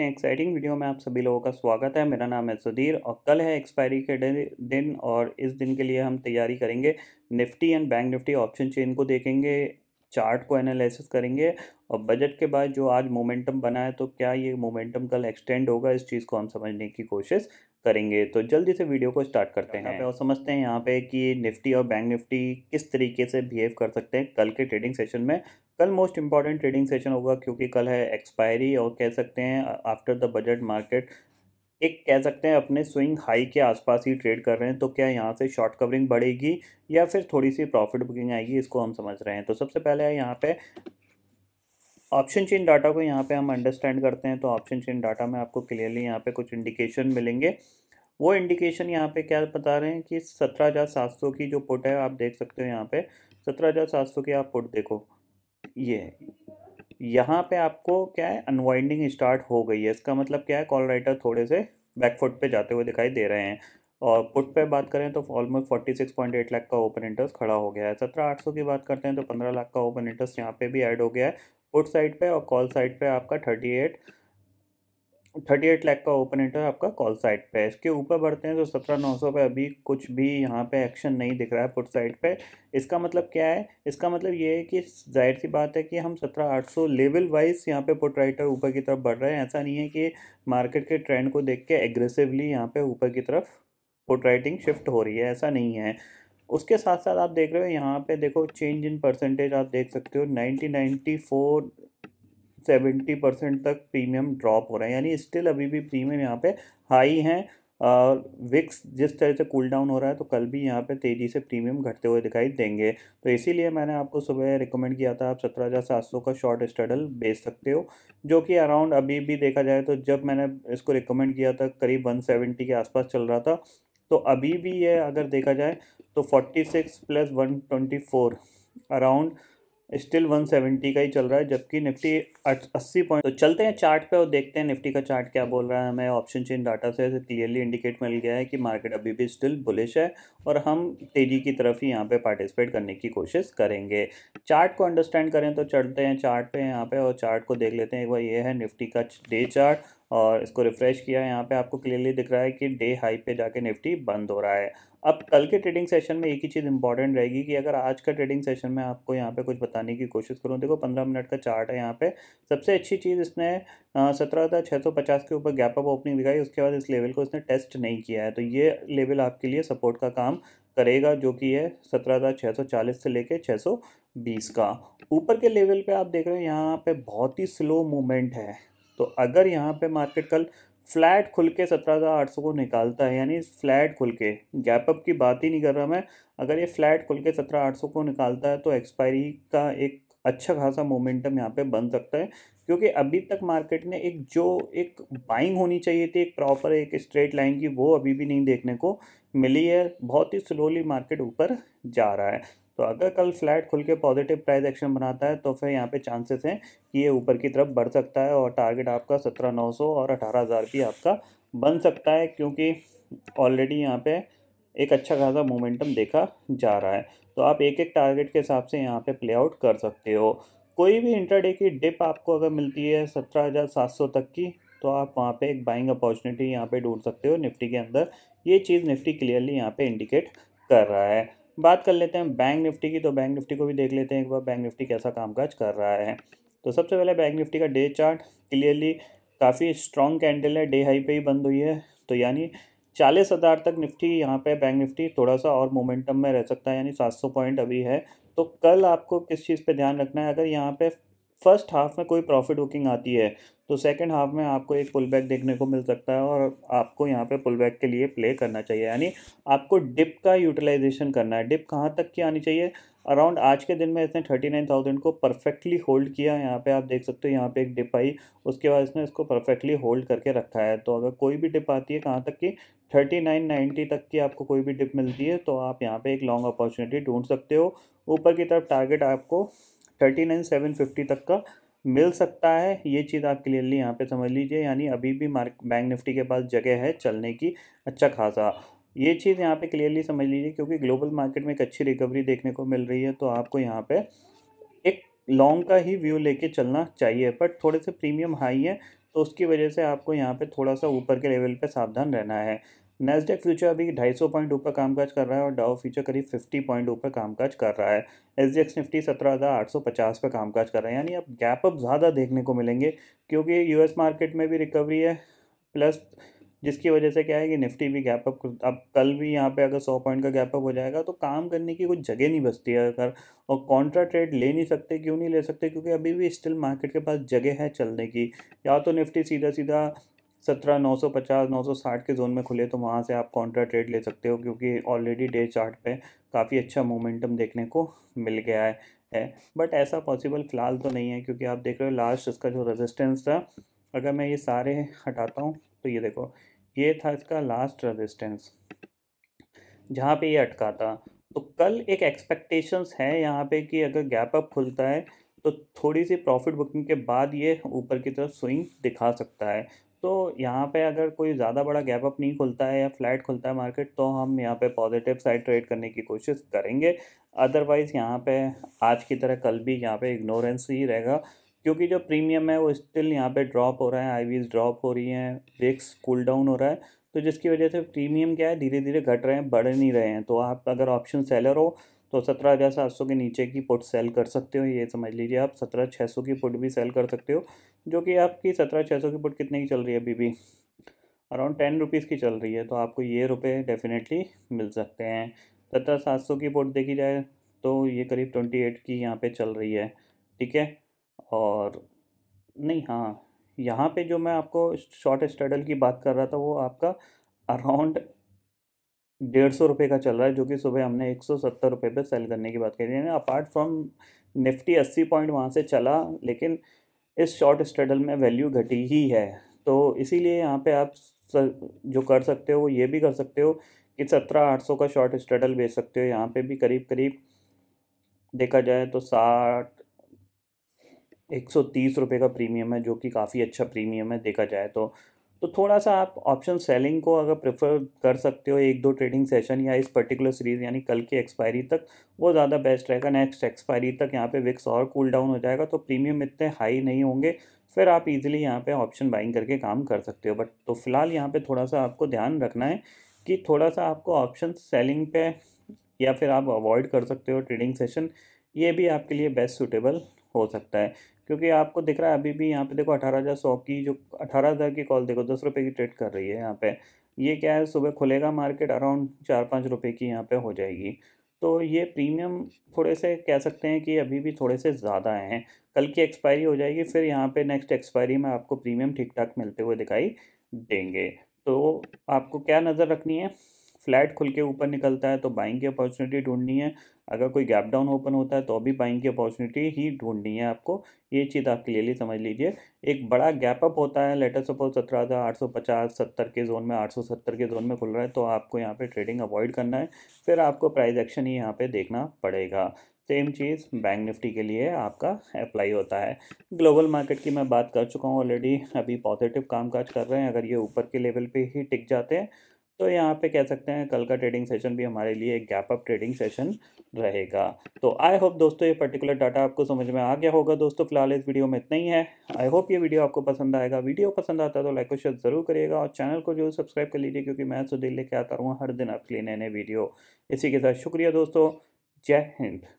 interesting exciting video में आप सभी लोगों का स्वागत है मेरा नाम है सुधीर और कल है एक्सपायरी के दिन और इस दिन के लिए हम तैयारी करेंगे Nifty and bank Nifty option chain को देखेंगे चार्ट को एनालिसिस करेंगे और बजट के बाद जो आज मोमेंटम बना है तो क्या ये मोमेंटम कल एक्सटेंड होगा इस चीज़ को हम समझने की कोशिश करेंगे तो जल्दी से वीडियो को स्टार्ट करते हैं और समझते हैं यहाँ पे कि निफ्टी और बैंक निफ्टी किस तरीके से बिहेव कर सकते हैं कल के ट्रेडिंग सेशन में कल मोस्ट इम्पॉर्टेंट ट्रेडिंग सेशन होगा क्योंकि कल है एक्सपायरी और कह सकते हैं आफ्टर द बजट मार्केट एक कह सकते हैं अपने स्विंग हाई के आसपास ही ट्रेड कर रहे हैं तो क्या यहाँ से शॉर्ट कवरिंग बढ़ेगी या फिर थोड़ी सी प्रॉफिट बुकिंग आएगी इसको हम समझ रहे हैं तो सबसे पहले है यहाँ पे ऑप्शन चेन डाटा को यहाँ पे हम अंडरस्टैंड करते हैं तो ऑप्शन चेन डाटा में आपको क्लियरली यहाँ पे कुछ इंडिकेशन मिलेंगे वो इंडिकेशन यहाँ पे क्या बता रहे हैं कि सत्रह हज़ार सात सौ की जो पुट है आप देख सकते हो यहाँ पे सत्रह हज़ार सात सौ की आप पुट देखो ये यहाँ पे आपको क्या है अनवाइंडिंग स्टार्ट हो गई है इसका मतलब क्या है कॉल राइटर थोड़े से बैकफुट पे जाते हुए दिखाई दे रहे हैं और पुट पे बात करें तो almost forty six point eight lakh का ओपन इंटरेस्ट खड़ा हो गया है सत्रह आठ सौ की बात करते हैं तो पंद्रह लाख का ओपन इंटरेस्ट यहाँ पे भी ऐड हो गया है पुट साइड पे और कॉल साइड पे आपका thirty eight thirty eight lakh का ओपन इंटर आपका कॉल साइड पे है इसके ऊपर बढ़ते हैं तो सत्रह नौ सौ पर अभी कुछ भी यहाँ पे एक्शन नहीं दिख रहा है पुट साइड पे इसका मतलब क्या है इसका मतलब ये है कि जाहिर सी बात है कि हम सत्रह आठ सौ लेवल वाइज यहाँ पे पुट राइटर ऊपर की तरफ बढ़ रहे हैं ऐसा नहीं है कि मार्केट के ट्रेंड को देख के एग्रेसिवली यहाँ पर ऊपर की तरफ पुट राइटिंग शिफ्ट हो रही है ऐसा नहीं है उसके साथ साथ आप देख रहे हो यहाँ पे देखो चेंज इन परसेंटेज आप देख सकते हो ninety ninety four seventy percent तक प्रीमियम ड्रॉप हो रहा है यानी स्टिल अभी भी प्रीमियम यहाँ पे हाई हैं विक्स जिस तरह से कूल डाउन हो रहा है तो कल भी यहाँ पे तेज़ी से प्रीमियम घटते हुए दिखाई देंगे तो इसीलिए मैंने आपको सुबह रिकमेंड किया था आप सत्रह हज़ार सात सौ का शॉर्ट स्टडल बेच सकते हो जो कि अराउंड अभी भी देखा जाए तो जब मैंने इसको रिकमेंड किया था करीब वन सेवेंटी के आसपास चल रहा था तो अभी भी ये अगर देखा जाए तो forty six plus one twenty four around still 170 का ही चल रहा है जबकि निफ्टी 80 पॉइंट तो चलते हैं चार्ट पे और देखते हैं निफ्टी का चार्ट क्या बोल रहा है हमें ऑप्शन चेन डाटा से क्लियरली इंडिकेट मिल गया है कि मार्केट अभी भी स्टिल बुलिश है और हम तेज़ी की तरफ ही यहाँ पे पार्टिसिपेट करने की कोशिश करेंगे चार्ट को अंडरस्टैंड करें तो चलते हैं चार्ट पे यहाँ पर और चार्ट को देख लेते हैं एक बार ये है निफ्टी का डे चार्ट और इसको रिफ़्रेश किया यहाँ पे आपको क्लियरली दिख रहा है कि डे हाई पे जाके निफ्टी बंद हो रहा है अब कल के ट्रेडिंग सेशन में एक ही चीज़ इंपॉर्टेंट रहेगी कि अगर आज का ट्रेडिंग सेशन में आपको यहाँ पे कुछ बताने की कोशिश करूँ देखो पंद्रह मिनट का चार्ट है यहाँ पे सबसे अच्छी चीज़ इसने सत्रह हज़ार छः सौ पचास के ऊपर गैप अप ओपनिंग दिखाई उसके बाद इस लेवल को इसने टेस्ट नहीं किया है तो ये लेवल आपके लिए सपोर्ट का काम करेगा जो कि है सत्रह हज़ार छः सौ चालीस से लेकर छः सौ बीस का ऊपर के लेवल पे आप देख रहे हो यहाँ पे बहुत ही स्लो मूवमेंट है तो अगर यहाँ पे मार्केट कल फ्लैट खुल के सत्रह हज़ार आठ सौ को निकालता है यानी फ्लैट खुल के गैप अप की बात ही नहीं कर रहा मैं अगर ये फ्लैट खुल के सत्रह आठ सौ को निकालता है तो एक्सपायरी का एक अच्छा खासा मोमेंटम यहाँ पे बन सकता है क्योंकि अभी तक मार्केट ने एक जो एक बाइंग होनी चाहिए थी एक प्रॉपर एक स्ट्रेट लाइन की वो अभी भी नहीं देखने को मिली है बहुत ही स्लोली मार्केट ऊपर जा रहा है तो अगर कल फ्लैट खुल के पॉजिटिव प्राइस एक्शन बनाता है तो फिर यहाँ पे चांसेस हैं कि ये ऊपर की तरफ बढ़ सकता है और टारगेट आपका सत्रह नौ सौ और अठारह हज़ार भी आपका बन सकता है क्योंकि ऑलरेडी यहाँ पे एक अच्छा खासा मोमेंटम देखा जा रहा है तो आप एक एक टारगेट के हिसाब से यहाँ पर प्ले आउट कर सकते हो कोई भी इंटरडे की डिप आपको अगर मिलती है सत्रह हज़ार सात सौ तक की तो आप वहाँ पर एक बाइंग अपॉर्चुनिटी यहाँ पर ढूंढ सकते हो निफ्टी के अंदर ये चीज़ निफ्टी क्लियरली यहाँ पर इंडिकेट कर रहा है बात कर लेते हैं बैंक निफ्टी की तो बैंक निफ्टी को भी देख लेते हैं एक बार बैंक निफ्टी कैसा कामकाज कर रहा है तो सबसे पहले बैंक निफ्टी का डे चार्ट क्लियरली काफ़ी स्ट्रॉन्ग कैंडल है डे हाई पे ही बंद हुई है तो यानी चालीस हज़ार तक निफ्टी यहाँ पे बैंक निफ्टी थोड़ा सा और मोमेंटम में रह सकता है यानी सात सौ पॉइंट अभी है तो कल आपको किस चीज़ पर ध्यान रखना है अगर यहाँ पर फर्स्ट हाफ में कोई प्रॉफिट बुकिंग आती है तो सेकेंड हाफ में आपको एक पुल बैक देखने को मिल सकता है और आपको यहाँ पे पुल बैक के लिए प्ले करना चाहिए यानी आपको डिप का यूटिलाइजेशन करना है डिप कहाँ तक की आनी चाहिए अराउंड आज के दिन में इसने थर्टी नाइन थाउजेंड को परफेक्टली होल्ड किया यहाँ पे आप देख सकते हो यहाँ पे एक डिप आई उसके बाद इसने इसको परफेक्टली होल्ड करके रखा है तो अगर कोई भी डिप आती है कहाँ तक की थर्टी नाइन नाइन्टी तक की आपको कोई भी डिप मिलती है तो आप यहाँ पे एक लॉन्ग अपॉर्चुनिटी ढूंढ सकते हो ऊपर की तरफ टारगेट आपको थर्टी नाइन सेवन फिफ्टी तक का मिल सकता है ये चीज़ आप क्लियरली यहाँ पे समझ लीजिए यानी अभी भी मार्क बैंक निफ्टी के पास जगह है चलने की अच्छा खासा ये चीज़ यहाँ पे क्लियरली समझ लीजिए क्योंकि ग्लोबल मार्केट में एक अच्छी रिकवरी देखने को मिल रही है तो आपको यहाँ पे एक लॉन्ग का ही व्यू लेके चलना चाहिए बट थोड़े से प्रीमियम हाई है तो उसकी वजह से आपको यहाँ पे थोड़ा सा ऊपर के लेवल पे सावधान रहना है नैसडेक फ्यूचर अभी 250 पॉइंट ऊपर कामकाज कर रहा है और डाओ फ्यूचर करीब 50 पॉइंट ऊपर कामकाज कर रहा है एस डी एक्स निफ्टी सत्रह हज़ार आठ सौ पचास पर कामकाज कर रहा है यानी अब गैप अप ज़्यादा देखने को मिलेंगे क्योंकि एस मार्केट में भी रिकवरी है प्लस जिसकी वजह से क्या है कि निफ्टी भी गैप अप अब कल भी यहाँ पे अगर सौ पॉइंट का गैप अप हो जाएगा तो काम करने की कुछ जगह नहीं बचती है अगर और कॉन्ट्रा ट्रेड ले नहीं सकते क्यों नहीं ले सकते क्योंकि अभी भी स्टिल मार्केट के पास जगह है चलने की या तो निफ्टी सीधा सीधा सत्रह नौ सौ पचास नौ सौ साठ के जोन में खुले तो वहाँ से आप कॉन्ट्रा ट्रेड ले सकते हो क्योंकि ऑलरेडी डे चार्ट पे काफ़ी अच्छा मोमेंटम देखने को मिल गया है, है बट ऐसा पॉसिबल फ़िलहाल तो नहीं है क्योंकि आप देख रहे हो लास्ट इसका जो रेजिस्टेंस था अगर मैं ये सारे हटाता हूँ तो ये देखो ये था इसका लास्ट रजिस्टेंस जहाँ पर ये अटका था तो कल एक एक्सपेक्टेशंस है यहाँ पे कि अगर गैप अप खुलता है तो थोड़ी सी प्रॉफिट बुकिंग के बाद ये ऊपर की तरफ स्विंग दिखा सकता है तो यहाँ पे अगर कोई ज़्यादा बड़ा गैप अप नहीं खुलता है या फ्लैट खुलता है मार्केट तो हम यहाँ पे पॉजिटिव साइड ट्रेड करने की कोशिश करेंगे अदरवाइज़ यहाँ पे आज की तरह कल भी यहाँ पे इग्नोरेंस ही रहेगा क्योंकि जो प्रीमियम है वो स्टिल यहाँ पे ड्रॉप हो रहा है आई ड्रॉप हो रही हैं रिक्स कूल डाउन हो रहा है तो जिसकी वजह से प्रीमियम क्या है धीरे धीरे घट रहे हैं बढ़ नहीं रहे हैं तो आप अगर ऑप्शन सेलर हो तो सत्रह हज़ार सात सौ के नीचे की पुट सेल कर सकते हो ये समझ लीजिए आप सत्रह छः सौ की पुट भी सेल कर सकते हो जो कि आपकी सत्रह छः सौ की पुट कितने की चल रही है अभी भी अराउंड टेन रुपीज़ की चल रही है तो आपको ये रुपये डेफिनेटली मिल सकते हैं सत्रह सात सौ की पुट देखी जाए तो ये करीब ट्वेंटी एट की यहाँ पर चल रही है ठीक है और नहीं हाँ यहाँ पे जो मैं आपको शॉर्ट स्टडल की बात कर रहा था वो आपका अराउंड डेढ़ सौ रुपये का चल रहा है जो कि सुबह हमने एक सौ सत्तर रुपये पर सेल करने की बात करी है अपार्ट फ्रॉम निफ्टी अस्सी पॉइंट वहाँ से चला लेकिन इस शॉर्ट स्ट्रेडल में वैल्यू घटी ही है तो इसीलिए यहाँ पे आप जो कर सकते हो ये भी कर सकते हो कि सत्रह आठ सौ का शॉर्ट स्ट्रेडल बेच सकते हो यहाँ पे भी करीब करीब देखा जाए तो साठ एक सौ तीस रुपये का प्रीमियम है जो कि काफ़ी अच्छा प्रीमियम है देखा जाए तो तो थोड़ा सा आप ऑप्शन सेलिंग को अगर प्रेफर कर सकते हो एक दो ट्रेडिंग सेशन या इस पर्टिकुलर सीरीज़ यानी कल की एक्सपायरी तक वो ज़्यादा बेस्ट रहेगा नेक्स्ट एक्सपायरी तक यहाँ पे विक्स और कूल डाउन हो जाएगा तो प्रीमियम इतने हाई नहीं होंगे फिर आप इजीली यहाँ पे ऑप्शन बाइंग करके काम कर सकते हो बट तो फिलहाल यहाँ पर थोड़ा सा आपको ध्यान रखना है कि थोड़ा सा आपको ऑप्शन सेलिंग पे या फिर आप अवॉइड कर सकते हो ट्रेडिंग सेशन ये भी आपके लिए बेस्ट सुटेबल हो सकता है क्योंकि आपको दिख रहा है अभी भी यहाँ पे देखो अठारह हज़ार सौ की जो अठारह हज़ार की कॉल देखो दस रुपये की ट्रेड कर रही है यहाँ पे ये क्या है सुबह खुलेगा मार्केट अराउंड चार पाँच रुपये की यहाँ पे हो जाएगी तो ये प्रीमियम थोड़े से कह सकते हैं कि अभी भी थोड़े से ज़्यादा हैं कल की एक्सपायरी हो जाएगी फिर यहाँ पर नेक्स्ट एक्सपायरी में आपको प्रीमियम ठीक ठाक मिलते हुए दिखाई देंगे तो आपको क्या नज़र रखनी है फ्लैट खुल के ऊपर निकलता है तो बाइंग की अपॉर्चुनिटी ढूंढनी है अगर कोई गैप डाउन ओपन होता है तो अभी बाइंग की अपॉर्चुनिटी ही ढूंढनी है आपको ये चीज़ आप क्लियरली समझ लीजिए एक बड़ा गैप अप होता है लेटर सपोज सत्रह हज़ार आठ सौ पचास सत्तर के जोन में आठ सौ सत्तर के जोन में खुल रहा है तो आपको यहाँ पे ट्रेडिंग अवॉइड करना है फिर आपको प्राइस एक्शन ही यहाँ पर देखना पड़ेगा सेम चीज़ बैंक निफ्टी के लिए आपका अप्लाई होता है ग्लोबल मार्केट की मैं बात कर चुका हूँ ऑलरेडी अभी पॉजिटिव कामकाज कर रहे हैं अगर ये ऊपर के लेवल पे ही टिक जाते हैं तो यहाँ पे कह सकते हैं कल का ट्रेडिंग सेशन भी हमारे लिए एक गैप अप ट्रेडिंग सेशन रहेगा तो आई होप दोस्तों ये पर्टिकुलर डाटा आपको समझ में आ गया होगा दोस्तों फिलहाल इस वीडियो में इतना ही है आई होप ये वीडियो आपको पसंद आएगा वीडियो पसंद आता है तो लाइक और शेयर ज़रूर करिएगा और चैनल को जरूर सब्सक्राइब कर लीजिए क्योंकि मैं सुधीर लेके आता हूँ हर दिन आपके लिए नए नए वीडियो इसी के साथ शुक्रिया दोस्तों जय हिंद